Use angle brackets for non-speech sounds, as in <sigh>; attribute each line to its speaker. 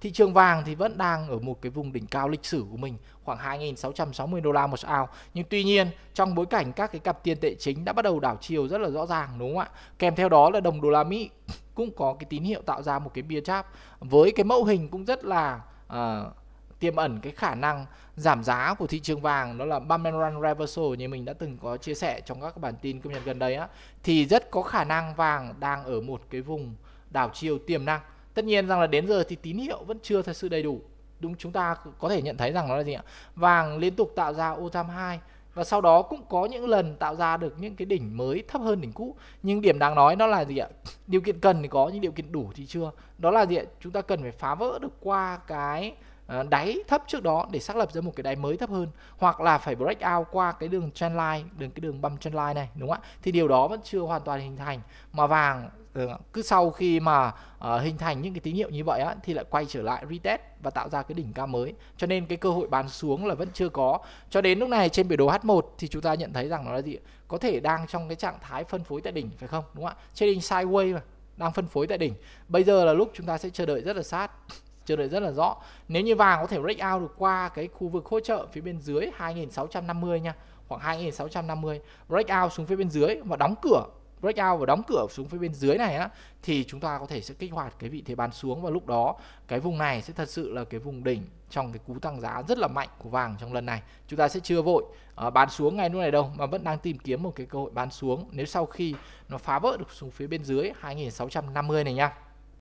Speaker 1: Thị trường vàng thì vẫn đang ở một cái vùng đỉnh cao lịch sử của mình khoảng 2.660 đô la một ounce. Nhưng tuy nhiên trong bối cảnh các cái cặp tiền tệ chính đã bắt đầu đảo chiều rất là rõ ràng đúng không ạ? Kèm theo đó là đồng đô la Mỹ <laughs> cũng có cái tín hiệu tạo ra một cái bia cháp với cái mẫu hình cũng rất là uh, tiềm ẩn cái khả năng giảm giá của thị trường vàng đó là bump and run reversal như mình đã từng có chia sẻ trong các bản tin cập nhật gần đây á thì rất có khả năng vàng đang ở một cái vùng đảo chiều tiềm năng tất nhiên rằng là đến giờ thì tín hiệu vẫn chưa thật sự đầy đủ đúng chúng ta có thể nhận thấy rằng nó là gì ạ vàng liên tục tạo ra ô tham hai và sau đó cũng có những lần tạo ra được những cái đỉnh mới thấp hơn đỉnh cũ nhưng điểm đáng nói nó là gì ạ điều kiện cần thì có nhưng điều kiện đủ thì chưa đó là gì ạ chúng ta cần phải phá vỡ được qua cái Ờ, đáy thấp trước đó để xác lập ra một cái đáy mới thấp hơn hoặc là phải break out qua cái đường trendline đường cái đường bump trendline này đúng không ạ thì điều đó vẫn chưa hoàn toàn hình thành mà vàng ờ, cứ sau khi mà uh, hình thành những cái tín hiệu như vậy á, thì lại quay trở lại retest và tạo ra cái đỉnh cao mới cho nên cái cơ hội bán xuống là vẫn chưa có cho đến lúc này trên biểu đồ H1 thì chúng ta nhận thấy rằng nó là gì có thể đang trong cái trạng thái phân phối tại đỉnh phải không đúng không ạ trading sideways mà đang phân phối tại đỉnh bây giờ là lúc chúng ta sẽ chờ đợi rất là sát chờ đợi rất là rõ nếu như vàng có thể break out được qua cái khu vực hỗ trợ phía bên dưới 2650 nha khoảng 2650 break out xuống phía bên dưới và đóng cửa break out và đóng cửa xuống phía bên dưới này á thì chúng ta có thể sẽ kích hoạt cái vị thế bán xuống và lúc đó cái vùng này sẽ thật sự là cái vùng đỉnh trong cái cú tăng giá rất là mạnh của vàng trong lần này chúng ta sẽ chưa vội uh, bán xuống ngay lúc này đâu mà vẫn đang tìm kiếm một cái cơ hội bán xuống nếu sau khi nó phá vỡ được xuống phía bên dưới 2650 này nha